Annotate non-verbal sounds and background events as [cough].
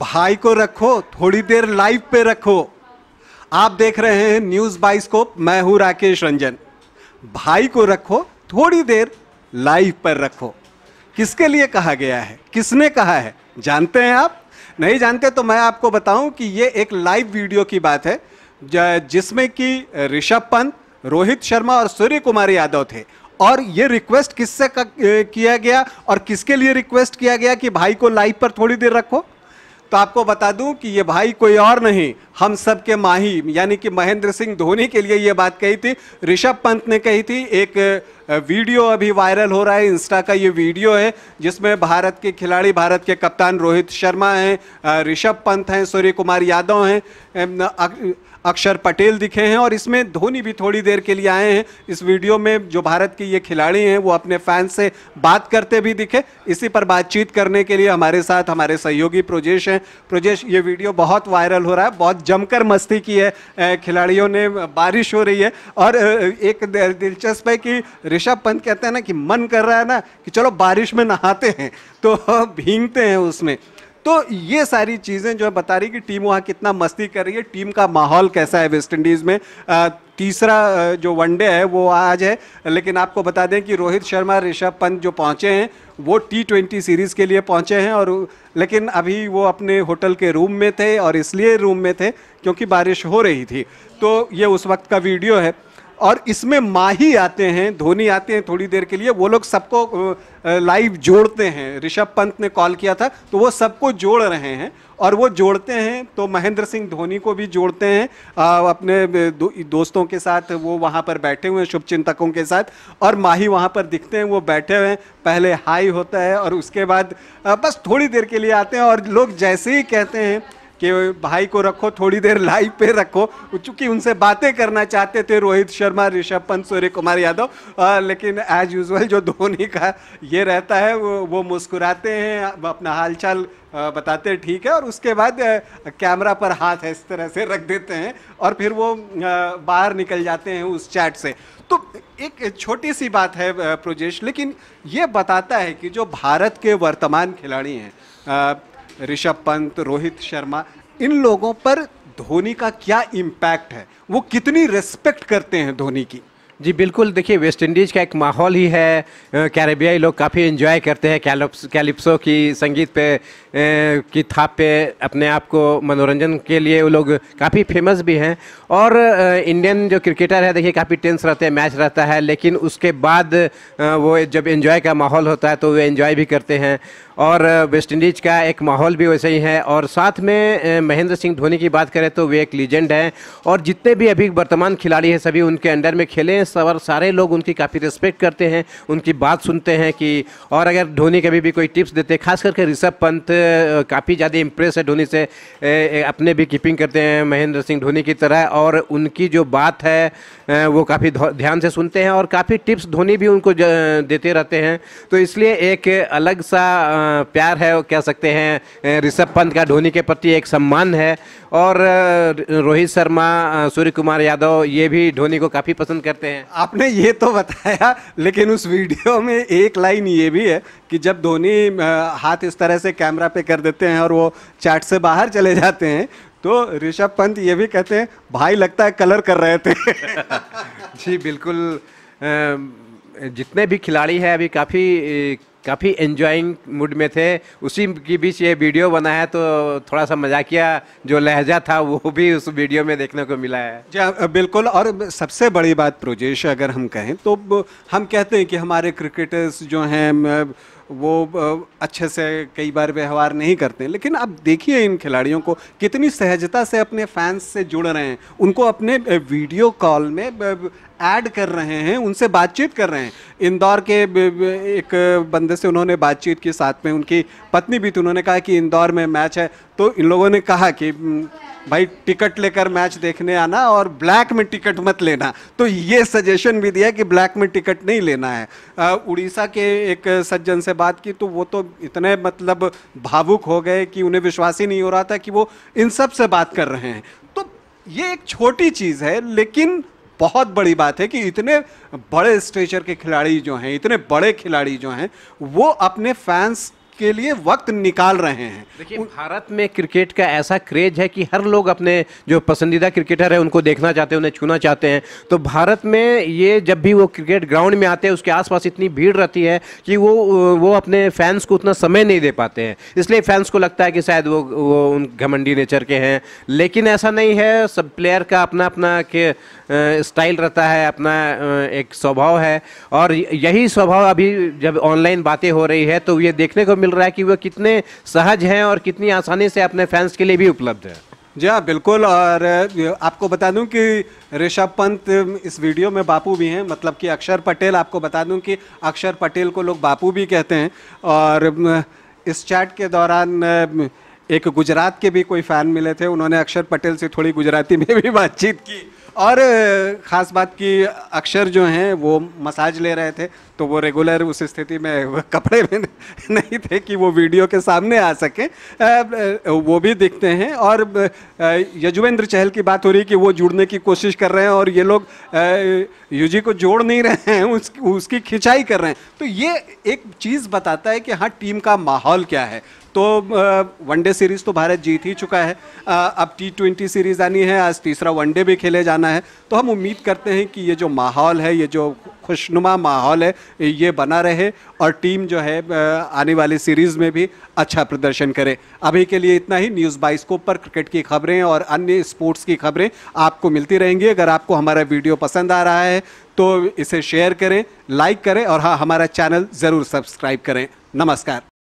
भाई को रखो थोड़ी देर लाइव पे रखो आप देख रहे हैं न्यूज बाइस्कोप मैं हूं राकेश रंजन भाई को रखो थोड़ी देर लाइव पर रखो किसके लिए कहा गया है किसने कहा है जानते हैं आप नहीं जानते तो मैं आपको बताऊं कि ये एक लाइव वीडियो की बात है जिसमें कि ऋषभ पंत रोहित शर्मा और सूर्य कुमार यादव थे और ये रिक्वेस्ट किससे किया गया और किसके लिए रिक्वेस्ट किया गया कि भाई को लाइव पर थोड़ी देर रखो तो आपको बता दूं कि ये भाई कोई और नहीं हम सब के माही यानी कि महेंद्र सिंह धोनी के लिए ये बात कही थी ऋषभ पंत ने कही थी एक वीडियो अभी वायरल हो रहा है इंस्टा का ये वीडियो है जिसमें भारत के खिलाड़ी भारत के कप्तान रोहित शर्मा हैं ऋषभ पंत हैं सूर्य कुमार यादव हैं अक्षर पटेल दिखे हैं और इसमें धोनी भी थोड़ी देर के लिए आए हैं इस वीडियो में जो भारत के ये खिलाड़ी हैं वो अपने फैंस से बात करते भी दिखे इसी पर बातचीत करने के लिए हमारे साथ हमारे सहयोगी प्रोजेश हैं प्रोजेश ये वीडियो बहुत वायरल हो रहा है बहुत जमकर मस्ती की है खिलाड़ियों ने बारिश हो रही है और एक दिलचस्प है कि ऋषभ पंत कहते हैं ना कि मन कर रहा है ना कि चलो बारिश में नहाते हैं तो [laughs] भींगते हैं उसमें तो ये सारी चीज़ें जो है बता रही कि टीम वहाँ कितना मस्ती कर रही है टीम का माहौल कैसा है वेस्ट इंडीज़ में आ, तीसरा जो वनडे है वो आज है लेकिन आपको बता दें कि रोहित शर्मा ऋषभ पंत जो पहुँचे हैं वो टी ट्वेंटी सीरीज़ के लिए पहुँचे हैं और लेकिन अभी वो अपने होटल के रूम में थे और इसलिए रूम में थे क्योंकि बारिश हो रही थी तो ये उस वक्त का वीडियो है और इसमें माही आते हैं धोनी आते हैं थोड़ी देर के लिए वो लोग सबको लाइव जोड़ते हैं ऋषभ पंत ने कॉल किया था तो वो सबको जोड़ रहे हैं और वो जोड़ते हैं तो महेंद्र सिंह धोनी को भी जोड़ते हैं आ, अपने दो, दोस्तों के साथ वो वहाँ पर बैठे हुए हैं शुभचिंतकों के साथ और माही वहाँ पर दिखते हैं वो बैठे हुए हैं पहले हाई होता है और उसके बाद बस थोड़ी देर के लिए आते हैं और लोग जैसे ही कहते हैं कि भाई को रखो थोड़ी देर लाइव पे रखो चूंकि उनसे बातें करना चाहते थे रोहित शर्मा ऋषभ पंत सूर्य कुमार यादव लेकिन एज यूजल जो धोनी का ये रहता है वो वो मुस्कुराते हैं अपना हालचाल बताते हैं ठीक है और उसके बाद कैमरा पर हाथ इस तरह से रख देते हैं और फिर वो बाहर निकल जाते हैं उस चैट से तो एक छोटी सी बात है प्रोजेश लेकिन ये बताता है कि जो भारत के वर्तमान खिलाड़ी हैं ऋषभ पंत रोहित शर्मा इन लोगों पर धोनी का क्या इम्पैक्ट है वो कितनी रेस्पेक्ट करते हैं धोनी की जी बिल्कुल देखिए वेस्ट इंडीज़ का एक माहौल ही है कैरेबियाई लोग काफ़ी एंजॉय करते हैं कैलिप्सो की संगीत पे ए, की थाप पे अपने आप को मनोरंजन के लिए वो लोग काफ़ी फेमस भी हैं और इंडियन जो क्रिकेटर है देखिए काफ़ी टेंस रहते हैं मैच रहता है लेकिन उसके बाद वो जब एंजॉय का माहौल होता है तो वे इन्जॉय भी करते हैं और वेस्ट इंडीज़ का एक माहौल भी वैसे ही है और साथ में महेंद्र सिंह धोनी की बात करें तो वे एक लीजेंड हैं और जितने भी अभी वर्तमान खिलाड़ी हैं सभी उनके अंडर में खेले हैं सवर सारे लोग उनकी काफ़ी रिस्पेक्ट करते हैं उनकी बात सुनते हैं कि और अगर धोनी कभी भी कोई टिप्स देते हैं खास करके ऋषभ पंत काफ़ी ज़्यादा इम्प्रेस है धोनी से ए, अपने भी कीपिंग करते हैं महेंद्र सिंह धोनी की तरह और उनकी जो बात है वो काफ़ी ध्यान से सुनते हैं और काफ़ी टिप्स धोनी भी उनको देते रहते हैं तो इसलिए एक अलग सा प्यार है कह सकते हैं ऋषभ पंत का धोनी के प्रति एक सम्मान है और रोहित शर्मा सूर्य कुमार यादव ये भी धोनी को काफ़ी पसंद करते हैं हैं आपने ये तो बताया लेकिन उस वीडियो में एक लाइन ये भी है कि जब धोनी हाथ इस तरह से कैमरा पे कर देते हैं और वो चैट से बाहर चले जाते हैं तो ऋषभ पंत ये भी कहते हैं भाई लगता है कलर कर रहे थे [laughs] जी बिल्कुल जितने भी खिलाड़ी हैं अभी काफ़ी काफ़ी एंजॉइंग मूड में थे उसी के बीच ये वीडियो बना है तो थोड़ा सा मजाकिया जो लहजा था वो भी उस वीडियो में देखने को मिला है जी बिल्कुल और सबसे बड़ी बात प्रोजेश अगर हम कहें तो हम कहते हैं कि हमारे क्रिकेटर्स जो हैं वो अच्छे से कई बार व्यवहार नहीं करते लेकिन अब देखिए इन खिलाड़ियों को कितनी सहजता से अपने फैंस से जुड़ रहे हैं उनको अपने वीडियो कॉल में ऐड कर रहे हैं उनसे बातचीत कर रहे हैं इंदौर के एक बंदे से उन्होंने बातचीत की साथ में उनकी पत्नी भी थी तो उन्होंने कहा कि इंदौर में मैच है तो इन लोगों ने कहा कि भाई टिकट लेकर मैच देखने आना और ब्लैक में टिकट मत लेना तो ये सजेशन भी दिया कि ब्लैक में टिकट नहीं लेना है उड़ीसा के एक सज्जन से बात की तो वो तो इतने मतलब भावुक हो गए कि उन्हें विश्वास ही नहीं हो रहा था कि वो इन सब से बात कर रहे हैं तो ये एक छोटी चीज़ है लेकिन बहुत बड़ी बात है कि इतने बड़े स्ट्रेचर के खिलाड़ी जो हैं इतने बड़े खिलाड़ी जो हैं वो अपने फैंस के लिए वक्त निकाल रहे हैं देखिए भारत में क्रिकेट का ऐसा क्रेज है कि हर लोग अपने जो पसंदीदा क्रिकेटर है उनको देखना चाहते हैं उन्हें छूना चाहते हैं तो भारत में ये जब भी वो क्रिकेट ग्राउंड में आते हैं उसके आसपास इतनी भीड़ रहती है कि वो वो अपने फैंस को उतना समय नहीं दे पाते हैं इसलिए फैंस को लगता है कि शायद वो वो उन घमंडी नेचर के हैं लेकिन ऐसा नहीं है सब प्लेयर का अपना अपना के स्टाइल रहता है अपना एक स्वभाव है और यही स्वभाव अभी जब ऑनलाइन बातें हो रही है तो ये देखने को मिल मिल रहा है कि वह कितने सहज हैं और कितनी आसानी से अपने फैंस के लिए भी उपलब्ध है जी हाँ बिल्कुल और आपको बता दूं कि ऋषभ पंत इस वीडियो में बापू भी हैं मतलब कि अक्षर पटेल आपको बता दूं कि अक्षर पटेल को लोग बापू भी कहते हैं और इस चैट के दौरान एक गुजरात के भी कोई फ़ैन मिले थे उन्होंने अक्षर पटेल से थोड़ी गुजराती में भी बातचीत की और ख़ास बात कि अक्षर जो हैं वो मसाज ले रहे थे तो वो रेगुलर उस स्थिति में कपड़े में नहीं थे कि वो वीडियो के सामने आ सकें वो भी दिखते हैं और यजुवेंद्र चहल की बात हो रही कि वो जुड़ने की कोशिश कर रहे हैं और ये लोग यूजी को जोड़ नहीं रहे हैं उस, उसकी खिंचाई कर रहे हैं तो ये एक चीज़ बताता है कि हाँ टीम का माहौल क्या है तो वनडे सीरीज़ तो भारत जीत ही चुका है अब टी ट्वेंटी सीरीज़ आनी है आज तीसरा वनडे भी खेले जाना है तो हम उम्मीद करते हैं कि ये जो माहौल है ये जो खुशनुमा माहौल है ये बना रहे और टीम जो है आने वाली सीरीज़ में भी अच्छा प्रदर्शन करे अभी के लिए इतना ही न्यूज़ बाइस्कोप पर क्रिकेट की खबरें और अन्य स्पोर्ट्स की खबरें आपको मिलती रहेंगी अगर आपको हमारा वीडियो पसंद आ रहा है तो इसे शेयर करें लाइक करें और हाँ हमारा चैनल ज़रूर सब्सक्राइब करें नमस्कार